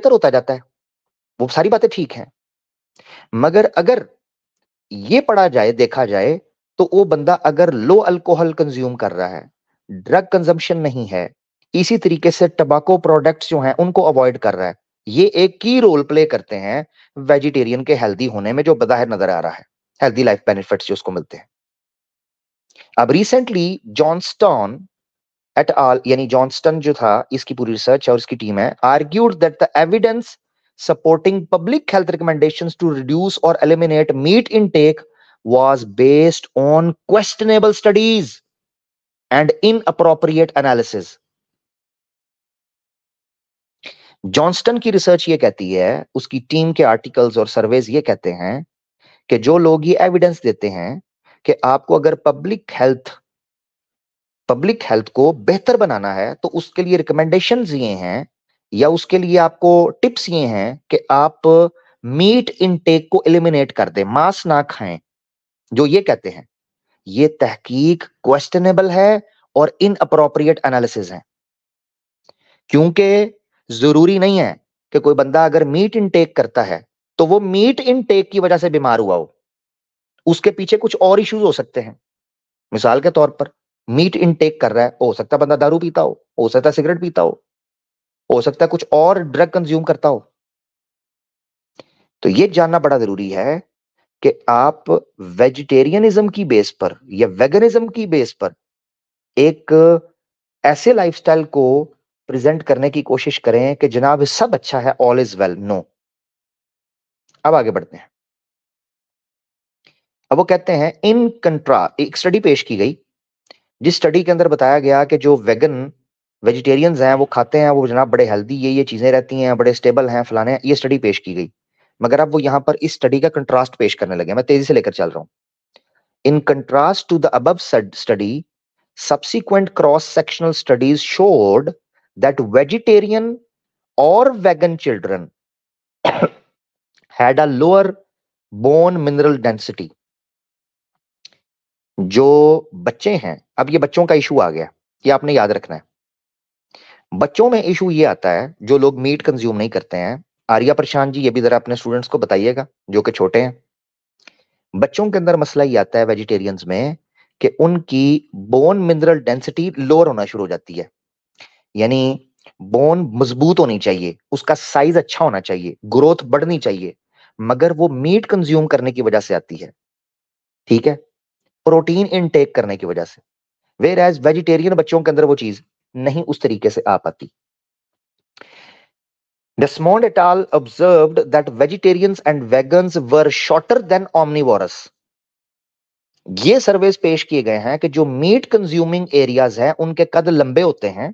बेहतर होता जाता है वो सारी बातें ठीक हैं मगर अगर ये पढ़ा जाए देखा जाए तो वो बंदा अगर लो अल्कोहल कंज्यूम कर रहा है ड्रग कंजम्पशन नहीं है इसी तरीके से टबाको प्रोडक्ट्स जो हैं उनको अवॉइड कर रहा है ये एक की रोल प्ले करते हैं वेजिटेरियन के हेल्दी होने में जो बज़ाहिर नजर आ रहा है हेल्दी लाइफ बेनिफिट्स जो उसको मिलते हैं अब रिसेंटली जॉनस्टॉन एट ऑल यानी जॉनस्टन जो था इसकी पूरी रिसर्च और इसकी टीम है argued that the evidence supporting public health recommendations to reduce और eliminate meat intake was based on questionable studies and inappropriate analysis Johnston की रिसर्च ये कहती है उसकी टीम के आर्टिकल्स और सर्वेज ये कहते हैं कि जो लोग ये एविडेंस देते हैं कि आपको अगर पब्लिक हेल्थ पब्लिक हेल्थ को बेहतर बनाना है तो उसके लिए रिकमेंडेशन ये हैं या उसके लिए आपको टिप्स ये हैं कि आप मीट इनटेक को एलिमिनेट कर दें मांस ना खाएं जो ये कहते हैं ये तहकीक क्वेश्चनेबल है और इन अप्रोप्रिएट एनालिसिस है क्योंकि जरूरी नहीं है कि कोई बंदा अगर मीट इनटेक करता है तो वो मीट इनटेक की वजह से बीमार हुआ हो उसके पीछे कुछ और इश्यूज हो सकते हैं मिसाल के तौर पर मीट इनटेक कर रहा है हो सकता है बंदा दारू पीता हो हो सकता है सिगरेट पीता हो हो सकता है कुछ और ड्रग कंज्यूम करता हो तो ये जानना बड़ा जरूरी है कि आप वेजिटेरियनिज्म की बेस पर या वेगनिज्म की बेस पर एक ऐसे लाइफस्टाइल को प्रेजेंट करने की कोशिश करें कि जनाब सब अच्छा है ऑल इज वेल नो अब आगे बढ़ते हैं अब वो कहते हैं इन कंट्रा एक स्टडी पेश की गई जिस स्टडी के अंदर बताया गया कि जो वेगन वेजिटेरियंस हैं वो खाते हैं वो जनाब बड़े हेल्दी ये ये चीज़ें रहती हैं बड़े स्टेबल हैं फलाने ये स्टडी पेश की गई मगर अब वो यहाँ पर इस स्टडी का कंट्रास्ट पेश करने लगे मैं तेजी से लेकर चल रहा हूँ in contrast to the above study subsequent cross sectional studies showed that vegetarian और vegan children had a lower bone mineral जो बच्चे हैं अब ये बच्चों का इशू आ गया ये आपने याद रखना है बच्चों में इशू ये आता है जो लोग मीट कंज्यूम नहीं करते हैं आर्या प्रशांत जी ये भी जरा अपने स्टूडेंट्स को बताइएगा जो कि छोटे हैं बच्चों के अंदर मसला ये आता है वेजिटेरियंस में कि उनकी बोन मिनरल डेंसिटी लोअर होना शुरू हो जाती है यानी बोन मजबूत होनी चाहिए उसका साइज अच्छा होना चाहिए ग्रोथ बढ़नी चाहिए मगर वो मीट कंज्यूम करने की वजह से आती है ठीक है प्रोटीन इनटेक करने की वजह से वेर एज वेजिटेरियन बच्चों के अंदर वो चीज नहीं उस तरीके से आ पाती Desmond et al. observed that vegetarians and vegans were shorter than omnivores. ये सर्वेस पेश किए गए हैं कि जो मीट कंज्यूमिंग एरियाज हैं उनके कद लंबे होते हैं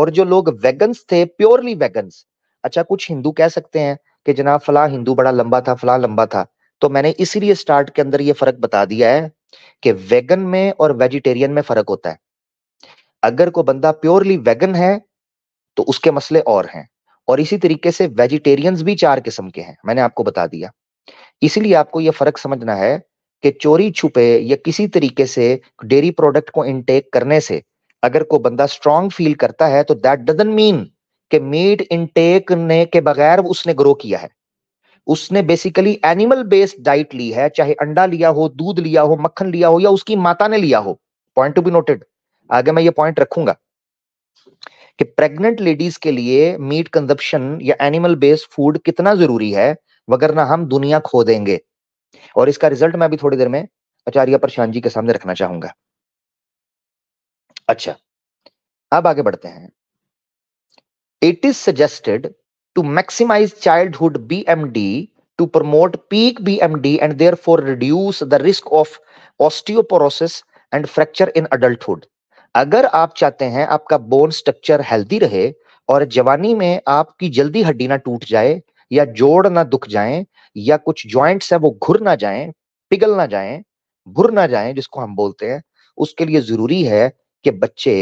और जो लोग वेगन्स थे प्योरली वेगन्स अच्छा कुछ हिंदू कह सकते हैं कि जनाब फला हिंदू बड़ा लंबा था फला लंबा था तो मैंने इसीलिए स्टार्ट के अंदर ये फर्क बता दिया है कि वेगन में और वेजिटेरियन में फर्क होता है अगर कोई बंदा प्योरली वेगन है तो उसके मसले और हैं और इसी तरीके से वेजिटेरियंस भी चार किस्म के हैं मैंने आपको बता दिया इसलिए आपको यह फर्क समझना है कि चोरी छुपे या किसी तरीके से डेयरी प्रोडक्ट को इनटेक करने से अगर कोई बंदा स्ट्रांग फील करता है तो दैट डजन मीन कि मीट इनटेक ने के बगैर उसने ग्रो किया है उसने बेसिकली एनिमल बेस्ड डाइट ली है चाहे अंडा लिया हो दूध लिया हो मक्खन लिया हो या उसकी माता ने लिया हो पॉइंट टू बी नोटेड आगे मैं ये पॉइंट रखूंगा कि प्रेग्नेंट लेडीज के लिए मीट कंजप्शन या एनिमल बेस्ड फूड कितना जरूरी है वगरना हम दुनिया खो देंगे और इसका रिजल्ट मैं अभी थोड़ी देर में आचार्य प्रशांत जी के सामने रखना चाहूंगा अच्छा अब आगे बढ़ते हैं it is suggested to maximize childhood BMD, to promote peak BMD and therefore reduce the risk of osteoporosis and fracture in adulthood. अगर आप चाहते हैं आपका बोन स्ट्रक्चर हेल्दी रहे और जवानी में आपकी जल्दी हड्डी ना टूट जाए या जोड़ ना दुख जाए या कुछ ज्वाइंट्स है वो घुर ना जाए पिघल ना जाए भुर ना जाए जिसको हम बोलते हैं उसके लिए जरूरी है कि बच्चे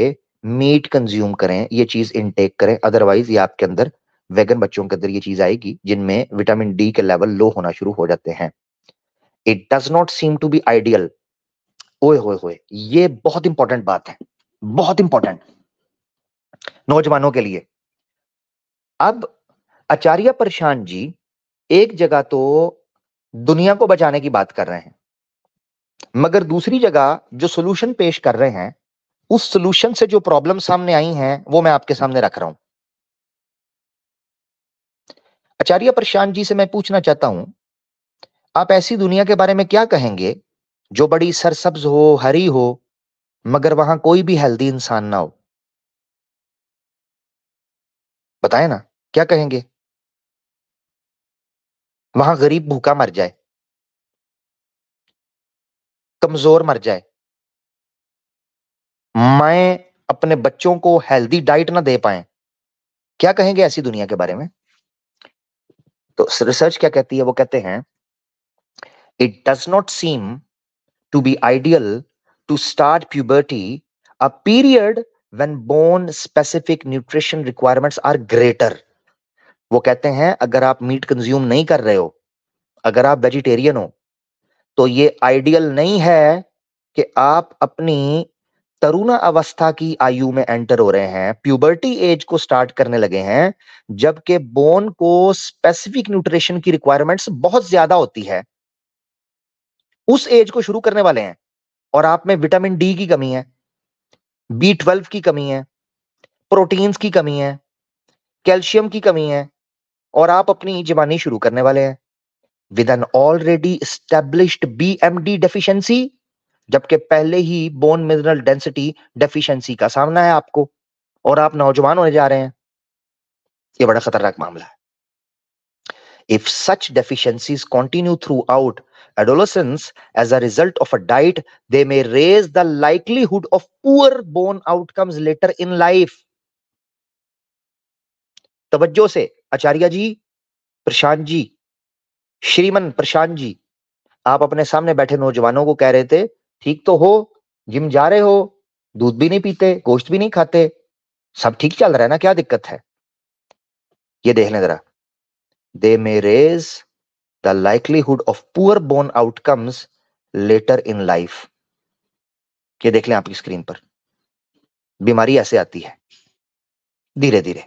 मीट कंज्यूम करें ये चीज इनटेक करें अदरवाइज ये आपके अंदर वेगन बच्चों के अंदर ये चीज आएगी जिनमें विटामिन डी के लेवल लो होना शुरू हो जाते हैं it does not seem to be ideal ओए होए होए ये बहुत इंपॉर्टेंट बात है बहुत इंपॉर्टेंट नौजवानों के लिए अब आचार्य प्रशांत जी एक जगह तो दुनिया को बचाने की बात कर रहे हैं मगर दूसरी जगह जो सोल्यूशन पेश कर रहे हैं उस सोल्यूशन से जो प्रॉब्लम सामने आई हैं वो मैं आपके सामने रख रहा हूं आचार्य प्रशांत जी से मैं पूछना चाहता हूं आप ऐसी दुनिया के बारे में क्या कहेंगे जो बड़ी सरसब्ज हो हरी हो मगर वहां कोई भी हेल्दी इंसान ना हो बताए ना क्या कहेंगे वहां गरीब भूखा मर जाए कमजोर मर जाए माए अपने बच्चों को हेल्दी डाइट ना दे पाए क्या कहेंगे ऐसी दुनिया के बारे में तो रिसर्च क्या कहती है वो कहते हैं it does not seem to be ideal to start puberty a period when bone specific nutrition requirements are greater वो कहते हैं अगर आप मीट कंज्यूम नहीं कर रहे हो अगर आप वेजिटेरियन हो तो ये आइडियल नहीं है कि आप अपनी तरुणा अवस्था की आयु में एंटर हो रहे हैं प्यूबर्टी एज को स्टार्ट करने लगे हैं जबकि बोन को स्पेसिफिक न्यूट्रिशन की रिक्वायरमेंट्स बहुत ज्यादा होती है उस एज को शुरू करने वाले हैं और आप में विटामिन डी की कमी है बी ट्वेल्व की कमी है प्रोटीन्स की कमी है कैल्शियम की कमी है और आप अपनी जवानी शुरू करने वाले हैं with an already established B M D deficiency जबकि पहले ही बोन मिनरल डेंसिटी डेफिशिएंसी का सामना है आपको और आप नौजवान होने जा रहे हैं ये बड़ा खतरनाक मामला है if such deficiencies continue throughout adolescence as a result of a diet they may raise the likelihood of poor bone outcomes later in life तवज्जो से आचार्य जी प्रशांत जी श्रीमन प्रशांत जी आप अपने सामने बैठे नौजवानों को कह रहे थे ठीक तो हो जिम जा रहे हो दूध भी नहीं पीते गोश्त भी नहीं खाते सब ठीक चल रहा है ना क्या दिक्कत है ये देख लें जरा they may raise the likelihood of poor bone outcomes later in life ये देख लें आपकी स्क्रीन पर बीमारी ऐसे आती है धीरे धीरे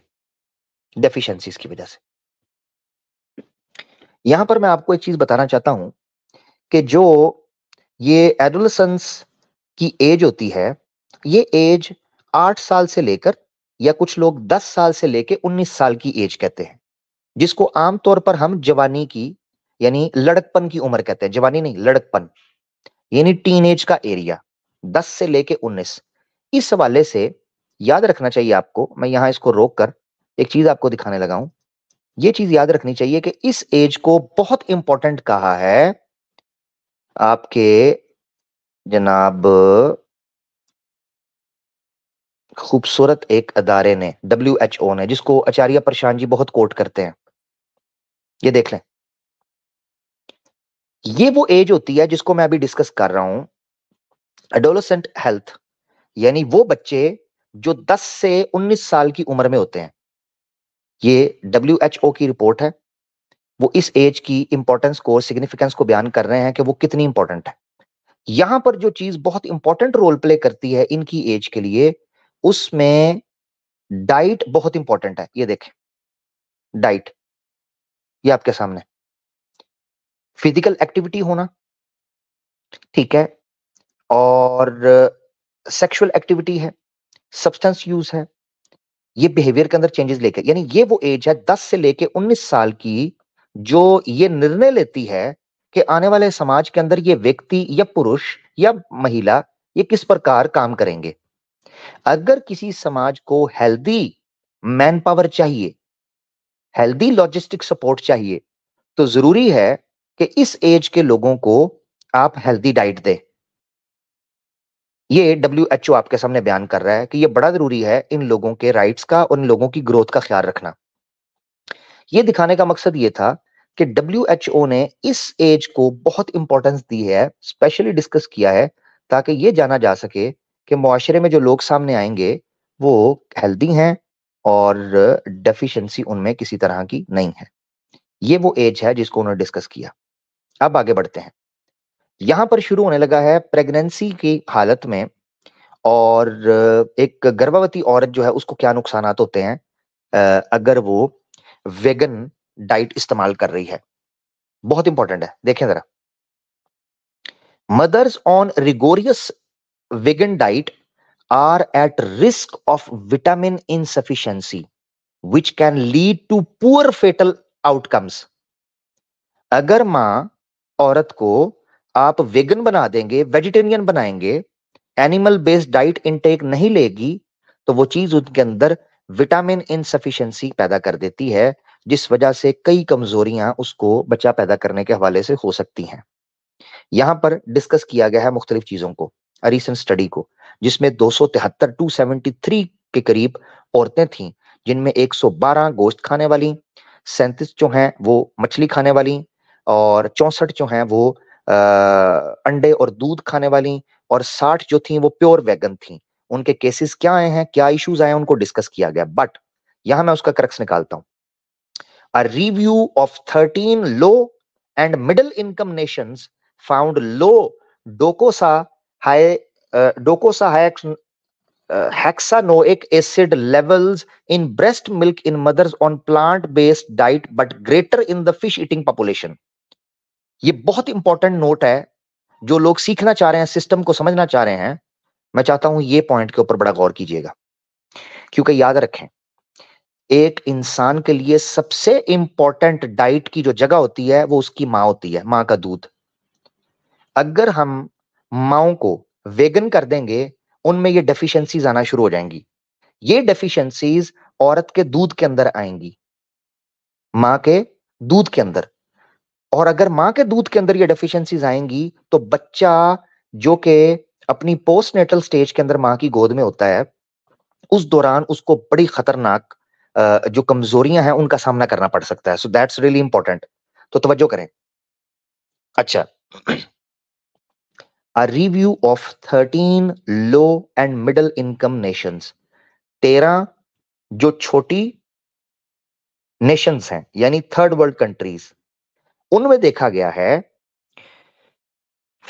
डेफिशिएंसीज की वजह से यहां पर मैं आपको एक चीज बताना चाहता हूं कि जो ये एडोलसेंस की एज होती है ये एज आठ साल से लेकर या कुछ लोग दस साल से लेकर उन्नीस साल की एज कहते हैं जिसको आमतौर पर हम जवानी की यानी लड़कपन की उम्र कहते हैं जवानी नहीं लड़कपन यानी टीन एज का एरिया दस से लेके उन्नीस इस हवाले से याद रखना चाहिए आपको मैं यहां इसको रोक कर एक चीज आपको दिखाने लगा हूं ये चीज याद रखनी चाहिए कि इस एज को बहुत इंपॉर्टेंट कहा है आपके जनाब खूबसूरत एक अदारे ने डब्ल्यू एच ओ ने जिसको आचार्य प्रशांत जी बहुत कोट करते हैं ये देख लें ये वो एज होती है जिसको मैं अभी डिस्कस कर रहा हूं एडोलोसेंट हेल्थ यानी वो बच्चे जो 10 से 19 साल की उम्र में होते हैं ये डब्ल्यू एच ओ की रिपोर्ट है वो इस एज की इंपॉर्टेंस को सिग्निफिकेंस को बयान कर रहे हैं कि वो कितनी इंपॉर्टेंट है यहां पर जो चीज बहुत इंपॉर्टेंट रोल प्ले करती है इनकी एज के लिए उसमें डाइट बहुत इंपॉर्टेंट है ये देखें डाइट ये आपके सामने फिजिकल एक्टिविटी होना ठीक है और सेक्सुअल एक्टिविटी है सब्सटेंस यूज है ये बिहेवियर के अंदर चेंजेस लेके यानी ये वो एज है 10 से लेके 19 साल की जो ये निर्णय लेती है कि आने वाले समाज के अंदर ये व्यक्ति या पुरुष या महिला ये किस प्रकार काम करेंगे अगर किसी समाज को हेल्दी मैन पावर चाहिए हेल्दी लॉजिस्टिक सपोर्ट चाहिए तो जरूरी है कि इस एज के लोगों को आप हेल्दी डाइट दें ये डब्ल्यू एच ओ आपके सामने बयान कर रहा है कि ये बड़ा जरूरी है इन लोगों के राइट्स का और इन लोगों की ग्रोथ का ख्याल रखना ये दिखाने का मकसद ये था कि डब्ल्यू ने इस एज को बहुत इंपॉर्टेंस दी है स्पेशली डिस्कस किया है ताकि ये जाना जा सके कि माशरे में जो लोग सामने आएंगे वो हेल्दी हैं और डेफिशिएंसी उनमें किसी तरह की नहीं है ये वो एज है जिसको उन्होंने डिस्कस किया अब आगे बढ़ते हैं यहाँ पर शुरू होने लगा है प्रेगनेंसी की हालत में और एक गर्भवती औरत जो है उसको क्या नुकसान होते हैं अगर वो वेगन डाइट इस्तेमाल कर रही है बहुत इंपॉर्टेंट है देखें जरा mothers on rigorous vegan diet are at risk of vitamin insufficiency which can lead to poor foetal outcomes अगर मां औरत को आप वेगन बना देंगे वेजिटेरियन बनाएंगे एनिमल बेस्ड डाइट इनटेक नहीं लेगी तो वो चीज उनके अंदर विटामिन इनसफिशियंसी पैदा कर देती है जिस वजह से कई कमजोरियां उसको बच्चा पैदा करने के हवाले से हो सकती हैं यहाँ पर डिस्कस किया गया है मुख्तलिफ चीज़ों को रिसेंट स्टडी को जिसमें दो सौ तिहत्तर टू सेवेंटी थ्री के करीब औरतें थीं जिनमें एक सौ बारह गोश्त खाने वाली सैंतीस जो हैं वो मछली खाने वाली और चौंसठ जो हैं वो आ, अंडे और दूध खाने वाली और साठ जो थी वो प्योर वेगन थी उनके केसेस क्या आए हैं क्या इश्यूज आए हैं उनको डिस्कस किया गया बट यहां मैं उसका करक्स निकालता हूँ A review of 13 low and middle income nations found low docosa high uh, docosa docosahexaenoic uh, hexanoic acid levels in breast milk in mothers on plant-based diet but greater in the fish eating population. ये बहुत important note है जो लोग सीखना चाह रहे हैं system को समझना चाह रहे हैं मैं चाहता हूं ये पॉइंट के ऊपर बड़ा गौर कीजिएगा kyunki yaad रखें एक इंसान के लिए सबसे इंपॉर्टेंट डाइट की जो जगह होती है वो उसकी माँ होती है माँ का दूध अगर हम माओ को वेगन कर देंगे उनमें ये डेफिशिएंसीज आना शुरू हो जाएंगी ये डेफिशिएंसीज औरत के दूध के अंदर आएंगी माँ के दूध के अंदर और अगर माँ के दूध के अंदर ये डेफिशिएंसीज आएंगी तो बच्चा जो कि अपनी पोस्ट नेटल स्टेज के अंदर माँ की गोद में होता है उस दौरान उसको बड़ी खतरनाक जो कमजोरियां हैं उनका सामना करना पड़ सकता है सो दैट्स रियली इंपॉर्टेंट तो तवज्जो करें अच्छा a review of thirteen low and middle income nations तेरह जो छोटी नेशंस हैं यानी थर्ड वर्ल्ड कंट्रीज उनमें देखा गया है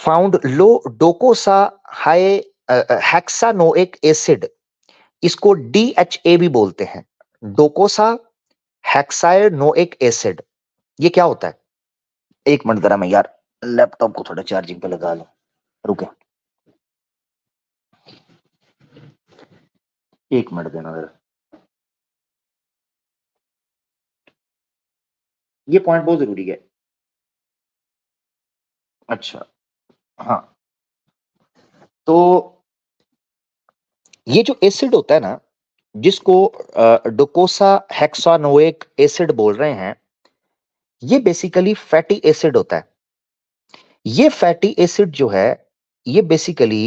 found low docosahexaenoic acid इसको डी एच ए भी बोलते हैं डोकोसा एक एसिड ये क्या होता है एक मिनट जरा मैं यार लैपटॉप को थोड़ा चार्जिंग पे लगा लू रुके एक मिनट देना जरा ये पॉइंट बहुत जरूरी है अच्छा हाँ तो ये जो एसिड होता है ना जिसको डोकोसा हेक्सानोएक एसिड बोल रहे हैं ये बेसिकली फैटी एसिड होता है ये फैटी एसिड जो है ये बेसिकली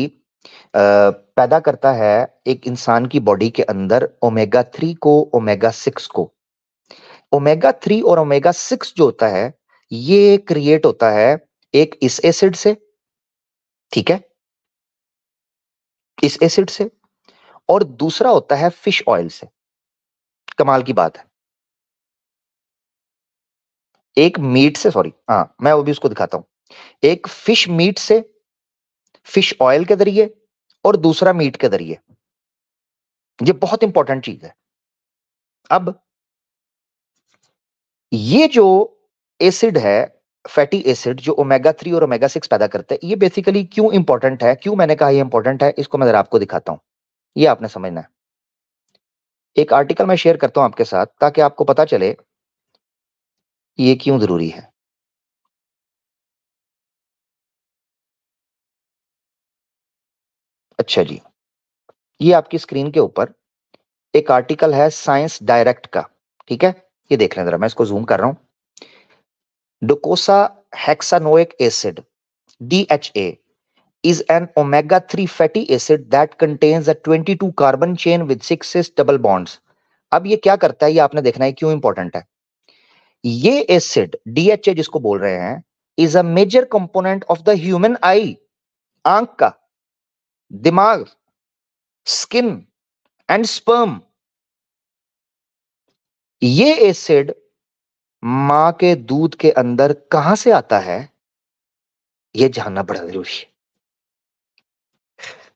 पैदा करता है एक इंसान की बॉडी के अंदर ओमेगा थ्री को ओमेगा सिक्स को ओमेगा थ्री और ओमेगा सिक्स जो होता है ये क्रिएट होता है एक इस एसिड से ठीक है इस एसिड से और दूसरा होता है फिश ऑयल से कमाल की बात है एक मीट से सॉरी हाँ मैं वो भी उसको दिखाता हूं एक फिश मीट से फिश ऑयल के जरिए और दूसरा मीट के जरिए ये बहुत इंपॉर्टेंट चीज है अब ये जो एसिड है फैटी एसिड जो ओमेगा थ्री और ओमेगा सिक्स पैदा करते हैं ये बेसिकली क्यों इंपॉर्टेंट है क्यों मैंने कहा ये इंपॉर्टेंट है इसको मैं जरा आपको दिखाता हूं ये आपने समझना है एक आर्टिकल मैं शेयर करता हूं आपके साथ ताकि आपको पता चले ये क्यों जरूरी है अच्छा जी ये आपकी स्क्रीन के ऊपर एक आर्टिकल है साइंस डायरेक्ट का ठीक है ये देख लें जरा मैं इसको जूम कर रहा हूं docosahexaenoic acid D H A is an omega-3 fatty acid that contains a 22 carbon chain with six cis double bonds. अब ये क्या करता है ये आपने देखना है क्यों इंपॉर्टेंट है ये एसिड डीएचए जिसको बोल रहे हैं is a major component of the human eye आंख का दिमाग स्किन एंड स्पर्म ये एसिड मां के दूध के अंदर कहां से आता है यह जानना बड़ा जरूरी है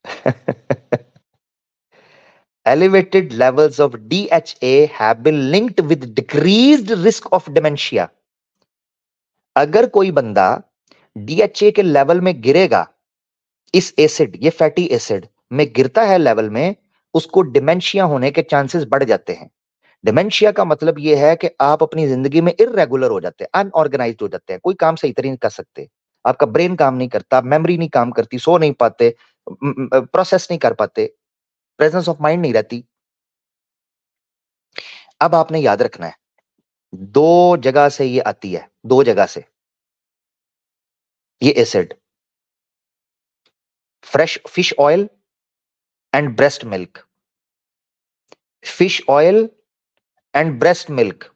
Elevated levels of DHA have been linked with decreased risk of dementia. अगर कोई बंदा ए के लेवल में गिरेगा इस एसिड ये फैटी एसिड में गिरता है लेवल में उसको डिमेंशिया होने के चांसेस बढ़ जाते हैं डिमेंशिया का मतलब ये है कि आप अपनी जिंदगी में इरेगुलर हो जाते हैं अनऑर्गेनाइज हो जाते हैं कोई काम सही तरह नहीं कर सकते आपका ब्रेन काम नहीं करता मेमोरी नहीं काम करती सो नहीं पाते प्रोसेस नहीं कर पाते प्रेजेंस ऑफ माइंड नहीं रहती अब आपने याद रखना है दो जगह से ये आती है दो जगह से ये acid fresh fish oil and breast milk fish oil and breast milk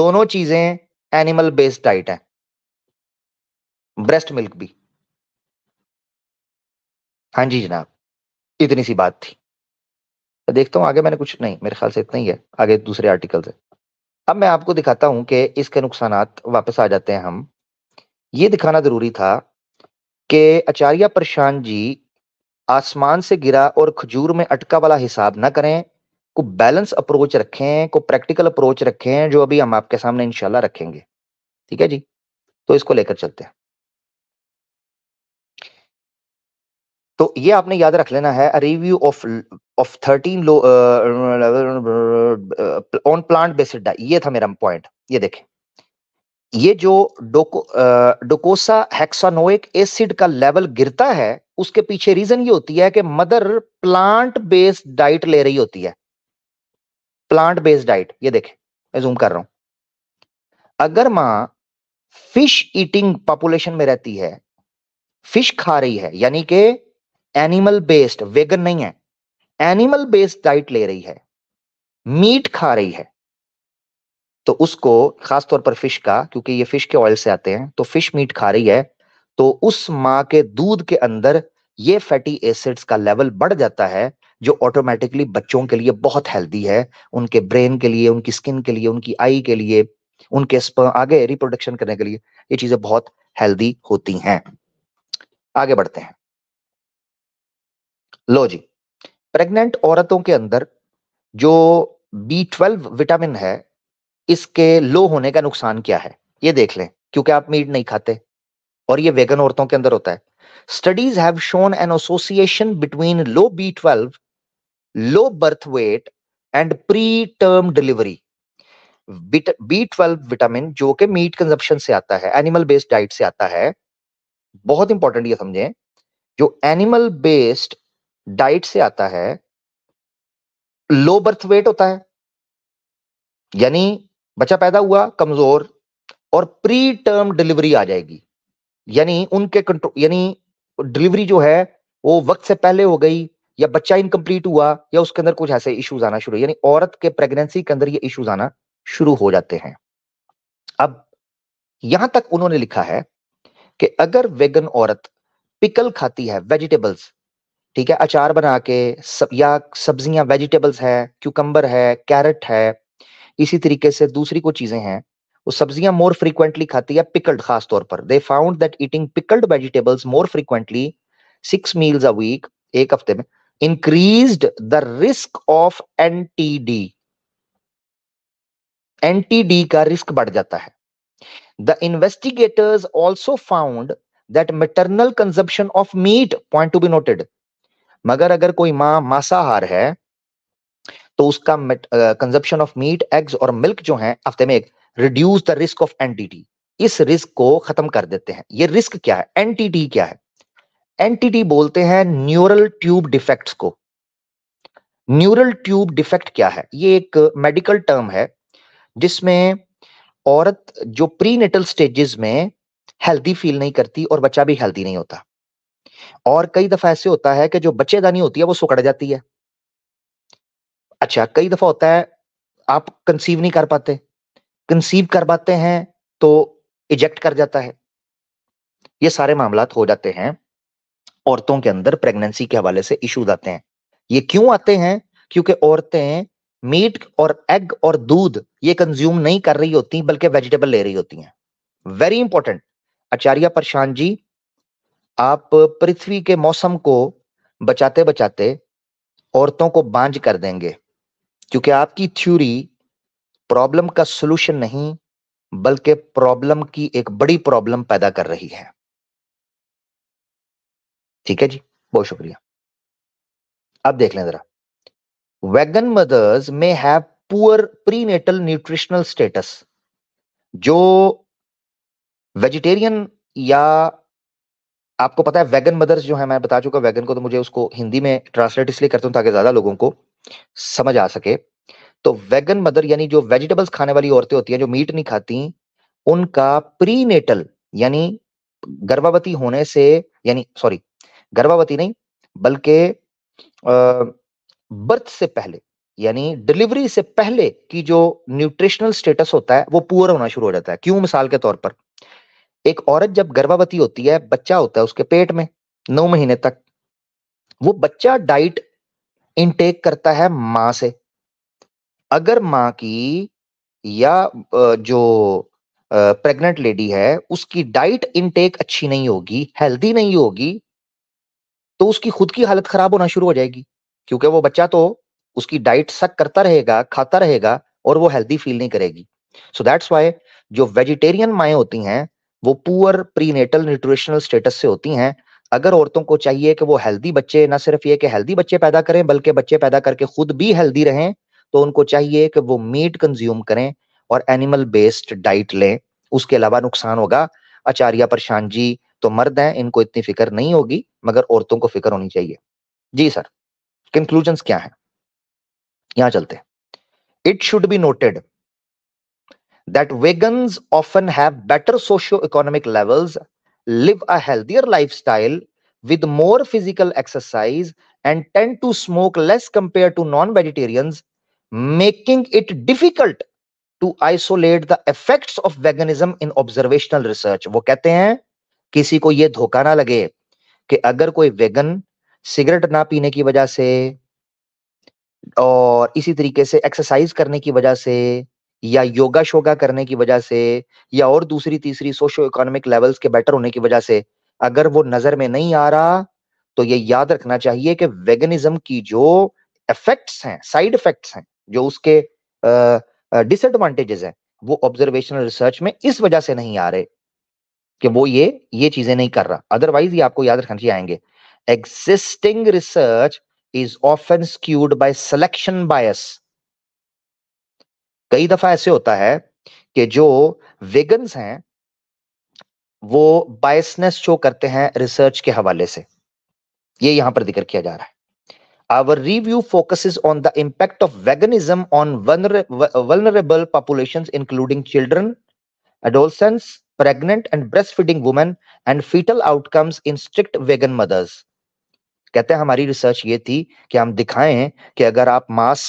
दोनों चीजें एनिमल बेस्ड डाइट है ब्रेस्ट मिल्क भी हाँ जी जनाब, इतनी सी बात थी। तो देखता हूँ आगे मैंने कुछ नहीं, मेरे ख्याल से इतना ही है, आगे दूसरे आर्टिकल से अब मैं आपको दिखाता हूँ कि इसके नुकसान वापस आ जाते हैं हम। ये दिखाना ज़रूरी था कि आचार्य प्रशांत जी आसमान से गिरा और खजूर में अटका वाला हिसाब ना करें, को बैलेंस अप्रोच रखें, को प्रैक्टिकल अप्रोच रखें, जो अभी हम आपके सामने इंशाअल्लाह रखेंगे। ठीक है जी? तो इसको लेकर चलते हैं। तो ये आपने याद रख लेना है review of of thirteen low on plant based ये था मेरा पॉइंट ये देखें ये जो डोको डोकोसा हेक्सानोइक एसिड का लेवल गिरता है उसके पीछे रीजन ये होती है कि मदर प्लांट बेस्ड डाइट ले रही होती है प्लांट बेस्ड डाइट ये देखें मैं जूम कर रहा हूं अगर मां फिश ईटिंग पॉपुलेशन में रहती है फिश खा रही है यानी कि एनिमल बेस्ड वेगन नहीं है एनिमल बेस्ड डाइट ले रही है मीट खा रही है तो उसको खासतौर पर फिश का क्योंकि ये फिश के ऑयल से आते हैं तो फिश मीट खा रही है तो उस माँ के दूध के अंदर ये फैटी एसिड्स का लेवल बढ़ जाता है जो ऑटोमेटिकली बच्चों के लिए बहुत हेल्दी है उनके ब्रेन के लिए उनकी स्किन के लिए उनकी आई के लिए उनके आगे रिप्रोडक्शन करने के लिए ये चीजें बहुत हेल्दी होती हैं आगे बढ़ते हैं लो जी प्रेग्नेंट औरतों के अंदर जो बी ट्वेल्व विटामिन है इसके लो होने का नुकसान क्या है ये देख लें क्योंकि आप मीट नहीं खाते और ये वेगन औरतों के अंदर होता है studies have shown an association between low B twelve low birth weight and preterm delivery B twelve vitamin जो कि मीट कंजप्शन से आता है एनिमल बेस्ड डाइट से आता है बहुत इंपॉर्टेंट ये समझें जो एनिमल बेस्ड डाइट से आता है लो बर्थ वेट होता है यानी बच्चा पैदा हुआ कमजोर और प्री टर्म डिलीवरी आ जाएगी यानी उनके कंट्रोल यानी डिलीवरी जो है वो वक्त से पहले हो गई या बच्चा इनकम्प्लीट हुआ या उसके अंदर कुछ ऐसे इश्यूज आना शुरू यानी औरत के प्रेगनेंसी के अंदर ये इश्यूज आना शुरू हो जाते हैं अब यहां तक उन्होंने लिखा है कि अगर वेगन औरत पिकल खाती है वेजिटेबल्स ठीक है अचार बना के सब, या सब्जियां वेजिटेबल्स है क्यूकम्बर है कैरेट है इसी तरीके से दूसरी कुछ चीजें हैं वो सब्जियां मोर फ्रीक्वेंटली खाती है पिकल्ड खास तौर पर they found that eating pickled vegetables more frequently six meals a week एक हफ्ते में increase the risk of T D का रिस्क बढ़ जाता है the investigators also found that maternal consumption of meat point to be noted मगर अगर कोई माँ मांसाहार है तो उसका कंजप्शन ऑफ मीट एग्स और मिल्क जो है हफ्ते में एक reduce the risk of NTT इस रिस्क को खत्म कर देते हैं ये रिस्क क्या है एनटीटी क्या है एनटीटी बोलते हैं न्यूरल ट्यूब डिफेक्ट्स को न्यूरल ट्यूब डिफेक्ट क्या है ये एक मेडिकल टर्म है जिसमें औरत जो प्री नेटल स्टेजेस में हेल्दी फील नहीं करती और बच्चा भी हेल्दी नहीं होता और कई दफा ऐसे होता है कि जो बच्चेदानी होती है वो सुकड़ जाती है अच्छा कई दफा होता है आप कंसीव नहीं कर पाते कंसीव कर पाते हैं तो इजेक्ट कर जाता है ये सारे मामला हो जाते हैं औरतों के अंदर प्रेगनेंसी के हवाले से इशूज आते हैं ये क्यों आते हैं क्योंकि औरतें मीट और एग और दूध ये कंज्यूम नहीं कर रही होती बल्कि वेजिटेबल ले रही होती हैं वेरी इंपॉर्टेंट आचार्य प्रशांत जी आप पृथ्वी के मौसम को बचाते बचाते औरतों को बांझ कर देंगे क्योंकि आपकी थ्योरी प्रॉब्लम का सोल्यूशन नहीं बल्कि प्रॉब्लम की एक बड़ी प्रॉब्लम पैदा कर रही है ठीक है जी बहुत शुक्रिया अब देख लें जरा वैगन मदर्स में have poor prenatal nutritional status जो वेजिटेरियन या आपको पता है वैगन मदर्स जो है मैं बता चुका वैगन को तो मुझे उसको हिंदी में ट्रांसलेट इसलिए करता हूँ ताकि ज्यादा लोगों को समझ आ सके तो वैगन मदर यानी जो वेजिटेबल्स खाने वाली औरतें होती हैं जो मीट नहीं खाती उनका प्री नेटल यानी गर्भावती होने से यानी सॉरी गर्भावती नहीं बल्कि बर्थ से पहले यानी डिलीवरी से पहले की जो न्यूट्रिशनल स्टेटस होता है वो पुअर होना शुरू हो जाता है क्यों मिसाल के तौर पर एक औरत जब गर्भवती होती है बच्चा होता है उसके पेट में नौ महीने तक वो बच्चा डाइट इनटेक करता है माँ से अगर माँ की या जो प्रेग्नेंट लेडी है उसकी डाइट इनटेक अच्छी नहीं होगी हेल्दी नहीं होगी तो उसकी खुद की हालत खराब होना शुरू हो जाएगी क्योंकि वो बच्चा तो उसकी डाइट सक करता रहेगा खाता रहेगा और वो हेल्दी फील नहीं करेगी सो दैट्स वाई जो वेजिटेरियन माएँ होती हैं वो पुअर प्रीनेटल न्यूट्रिशनल स्टेटस से होती हैं अगर औरतों को चाहिए कि वो हेल्दी बच्चे ना सिर्फ ये कि हेल्दी बच्चे पैदा करें बल्कि बच्चे पैदा करके खुद भी हेल्दी रहें तो उनको चाहिए कि वो मीट कंज्यूम करें और एनिमल बेस्ड डाइट लें उसके अलावा नुकसान होगा आचार्य प्रशांत जी तो मर्द हैं इनको इतनी फिक्र नहीं होगी मगर औरतों को फिक्र होनी चाहिए जी सर कंक्लूजन क्या है यहां चलते it should be noted that vegans often have better socio-economic levels, live a healthier lifestyle with more physical exercise, and tend to smoke less compared to non vegetarians, making it difficult to isolate the effects of veganism in observational research. वो कहते हैं किसी को ये धोखा ना लगे कि अगर कोई वेगन सिगरेट ना पीने की वजह से और इसी तरीके से एक्सरसाइज करने की वजह से या योगा शोगा करने की वजह से या और दूसरी तीसरी सोशो इकोनॉमिक लेवल्स के बेटर होने की वजह से अगर वो नजर में नहीं आ रहा तो ये याद रखना चाहिए कि वेगनिज्म की जो इफेक्ट्स हैं साइड इफेक्ट्स हैं जो उसके डिसएडवांटेजेस हैं वो ऑब्जर्वेशनल रिसर्च में इस वजह से नहीं आ रहे कि वो ये ये चीजें नहीं कर रहा अदरवाइज ये आपको याद रखना चाहिए आएंगे existing research is often skewed by selection bias कई दफा ऐसे होता है कि जो वेगन्स हैं वो बायसनेस शो करते हैं रिसर्च के हवाले से ये यहां पर जिक्र किया जा रहा है our review focus on the impact of veganism on vulnerable population including children adolescence pregnant and breast feeding women and foetal outcomes in strict vegan mothers कहते हैं हमारी रिसर्च ये थी कि हम दिखाएं कि अगर आप मास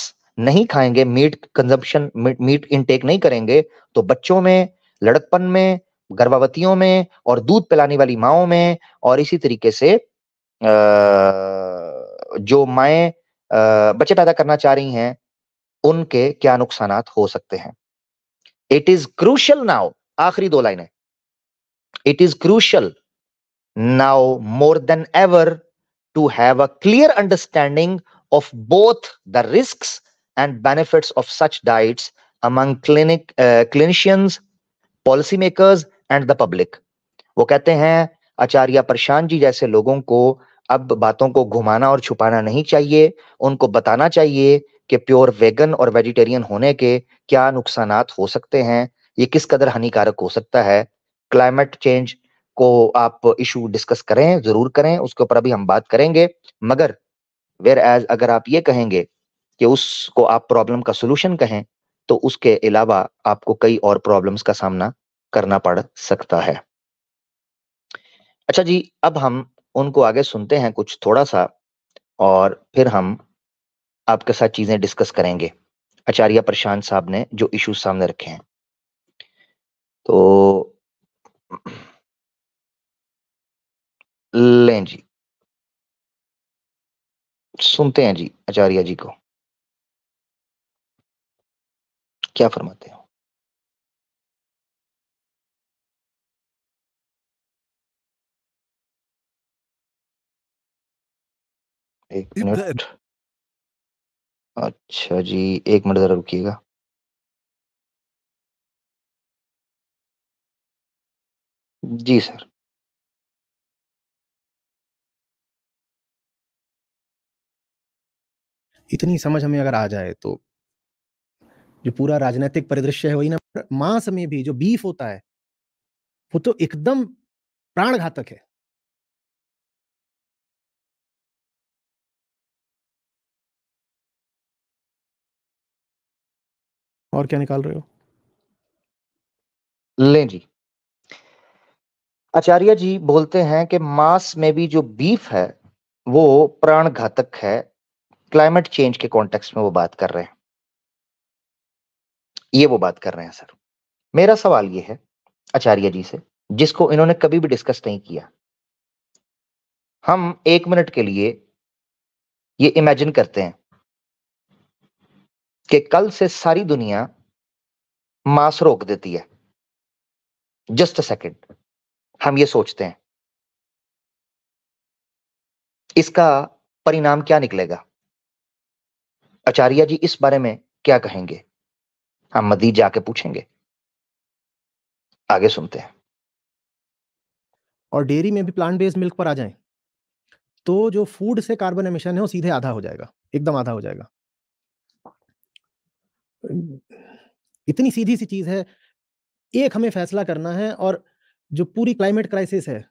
नहीं खाएंगे मीट कंजम्पशन मीट इनटेक नहीं करेंगे तो बच्चों में लड़कपन में गर्भवतियों में और दूध पिलाने वाली माओ में और इसी तरीके से जो माए बच्चे पैदा करना चाह रही हैं उनके क्या नुकसान हो सकते हैं इट इज क्रूशल नाउ आखिरी दो लाइनें it is crucial now more than ever to have a clear understanding of both the risk and benefits of such diets among clinic uh, clinicians, makers and the public wo kehte hain acharya Prashant ji jaise logon को अब बातों को घुमाना और छुपाना नहीं चाहिए उनको बताना चाहिए कि प्योर वेगन और वेजिटेरियन होने के क्या नुकसान हो सकते हैं ये किस कदर हानिकारक हो सकता है क्लाइमेट चेंज को आप इशू डिस्कस करें जरूर करें उसके ऊपर अभी हम बात करेंगे मगर वेर एज अगर आप ये कहेंगे कि उसको आप प्रॉब्लम का सोल्यूशन कहें तो उसके अलावा आपको कई और प्रॉब्लम्स का सामना करना पड़ सकता है अच्छा जी अब हम उनको आगे सुनते हैं कुछ थोड़ा सा और फिर हम आपके साथ चीजें डिस्कस करेंगे आचार्य प्रशांत साहब ने जो इश्यूज सामने रखे हैं तो लें जी सुनते हैं जी आचार्य जी को क्या फरमाते हो एक मिनट अच्छा जी एक मिनट ज़रा रुकिएगा जी सर इतनी समझ हमें अगर आ जाए तो जो पूरा राजनीतिक परिदृश्य है वही ना मांस में भी जो बीफ होता है वो तो एकदम प्राण घातक है और क्या निकाल रहे हो ले जी आचार्य जी बोलते हैं कि मांस में भी जो बीफ है वो प्राण घातक है क्लाइमेट चेंज के कॉन्टेक्स्ट में वो बात कर रहे हैं ये वो बात कर रहे हैं सर मेरा सवाल ये है आचार्य जी से जिसको इन्होंने कभी भी डिस्कस नहीं किया हम एक मिनट के लिए ये इमेजिन करते हैं कि कल से सारी दुनिया मांस रोक देती है जस्ट अ सेकेंड हम ये सोचते हैं इसका परिणाम क्या निकलेगा आचार्य जी इस बारे में क्या कहेंगे हम हाँ, मदीद जाके पूछेंगे आगे सुनते हैं और डेयरी में भी प्लांट बेस्ड मिल्क पर आ जाए तो जो फूड से कार्बन एमिशन है वो सीधे आधा हो जाएगा एकदम आधा हो जाएगा इतनी सीधी सी चीज है एक हमें फैसला करना है और जो पूरी क्लाइमेट क्राइसिस है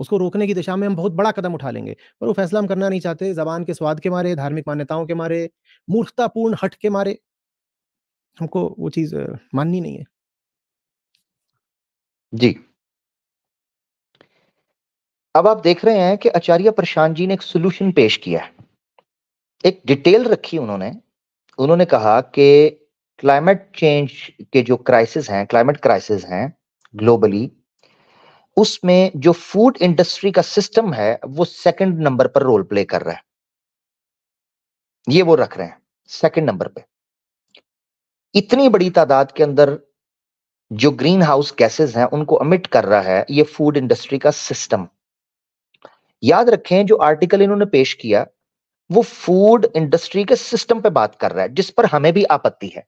उसको रोकने की दिशा में हम बहुत बड़ा कदम उठा लेंगे पर वो फैसला हम करना नहीं चाहते जबान के स्वाद के मारे धार्मिक मान्यताओं के मारे मूर्खतापूर्ण हट के मारे हमको वो चीज़ माननी नहीं है जी अब आप देख रहे हैं कि आचार्य प्रशांत जी ने एक सोल्यूशन पेश किया है एक डिटेल रखी उन्होंने उन्होंने कहा कि क्लाइमेट चेंज के जो क्राइसिस हैं क्लाइमेट क्राइसिस हैं ग्लोबली उसमें जो फूड इंडस्ट्री का सिस्टम है वो सेकंड नंबर पर रोल प्ले कर रहा है ये वो रख रहे हैं सेकंड नंबर पे इतनी बड़ी तादाद के अंदर जो ग्रीन हाउस गैसेज हैं उनको अमिट कर रहा है ये फूड इंडस्ट्री का सिस्टम याद रखें जो आर्टिकल इन्होंने पेश किया वो फूड इंडस्ट्री के सिस्टम पे बात कर रहा है जिस पर हमें भी आपत्ति है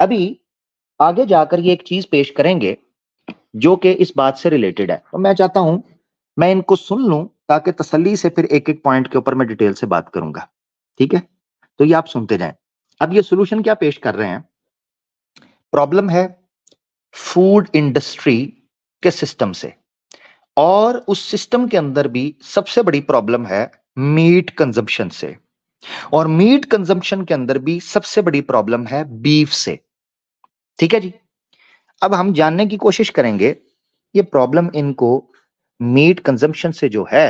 अभी आगे जाकर ये एक चीज पेश करेंगे जो कि इस बात से रिलेटेड है तो मैं चाहता हूं मैं इनको सुन लूं ताकि तसल्ली से फिर एक एक पॉइंट के ऊपर मैं डिटेल से बात करूंगा ठीक है तो ये आप सुनते जाएं अब ये सोल्यूशन क्या पेश कर रहे हैं प्रॉब्लम है फूड इंडस्ट्री के सिस्टम से और उस सिस्टम के अंदर भी सबसे बड़ी प्रॉब्लम है मीट कंजम्पशन से और मीट कंजम्पशन के अंदर भी सबसे बड़ी प्रॉब्लम है बीफ से ठीक है जी अब हम जानने की कोशिश करेंगे ये प्रॉब्लम इनको मीट कंजम्पशन से जो है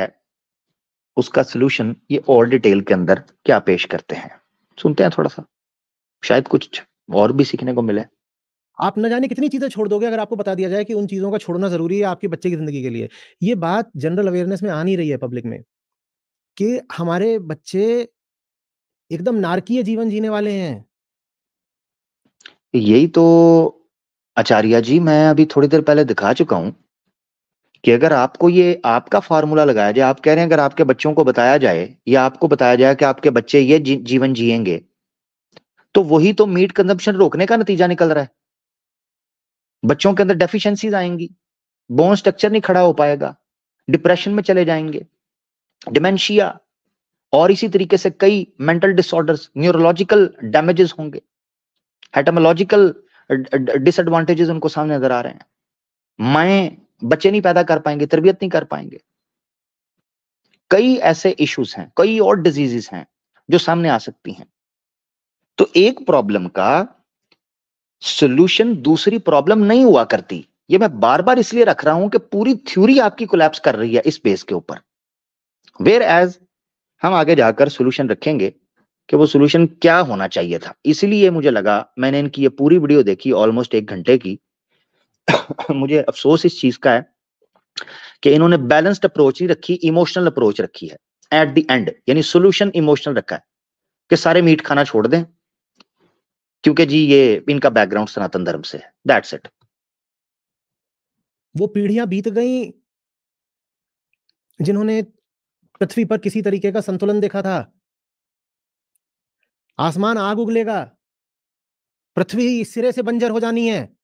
उसका सोल्यूशन ये और डिटेल के अंदर क्या पेश करते हैं सुनते हैं थोड़ा सा शायद कुछ और भी सीखने को मिले आप न जाने कितनी चीज़ें छोड़ दोगे अगर आपको बता दिया जाए कि उन चीज़ों का छोड़ना ज़रूरी है आपके बच्चे की ज़िंदगी के लिए ये बात जनरल अवेयरनेस में आ नहीं रही है पब्लिक में कि हमारे बच्चे एकदम नारकीय जीवन जीने वाले हैं यही तो आचार्य जी मैं अभी थोड़ी देर पहले दिखा चुका हूं कि अगर आपको ये आपका फॉर्मूला लगाया जाए आप कह रहे हैं अगर आपके बच्चों को बताया जाए या आपको बताया जाए कि आपके बच्चे ये जी, जीवन जिएंगे तो वही तो मीट कंजम्पशन रोकने का नतीजा निकल रहा है बच्चों के अंदर डेफिशिएंसीज आएंगी बोन स्ट्रक्चर नहीं खड़ा हो पाएगा डिप्रेशन में चले जाएंगे डिमेंशिया और इसी तरीके से कई मेंटल डिसऑर्डर्स न्यूरोलॉजिकल डैमेजेस होंगे हेटामोलॉजिकल डिसएडवांटेजेस उनको सामने नजर आ रहे हैं माए बच्चे नहीं पैदा कर पाएंगे तरबियत नहीं कर पाएंगे कई ऐसे इश्यूज हैं कई और डिजीजेस हैं जो सामने आ सकती हैं तो एक प्रॉब्लम का सोल्यूशन दूसरी प्रॉब्लम नहीं हुआ करती ये मैं बार बार इसलिए रख रहा हूं कि पूरी थ्योरी आपकी कोलैप्स कर रही है इस बेस के ऊपर वेयर एज हम आगे जाकर सोल्यूशन रखेंगे कि वो सोल्यूशन क्या होना चाहिए था इसलिए मुझे लगा मैंने इनकी ये पूरी वीडियो देखी ऑलमोस्ट एक घंटे की मुझे अफसोस इस चीज का है कि इन्होंने बैलेंस्ड अप्रोच ही रखी इमोशनल अप्रोच रखी है एट द एंड यानी सोल्यूशन इमोशनल रखा है कि सारे मीट खाना छोड़ दें क्योंकि जी ये इनका बैकग्राउंड सनातन धर्म से है दैट्स इट वो पीढ़ियां बीत गई जिन्होंने पृथ्वी पर किसी तरीके का संतुलन देखा था आसमान आग उगलेगा पृथ्वी सिरे से बंजर हो जानी है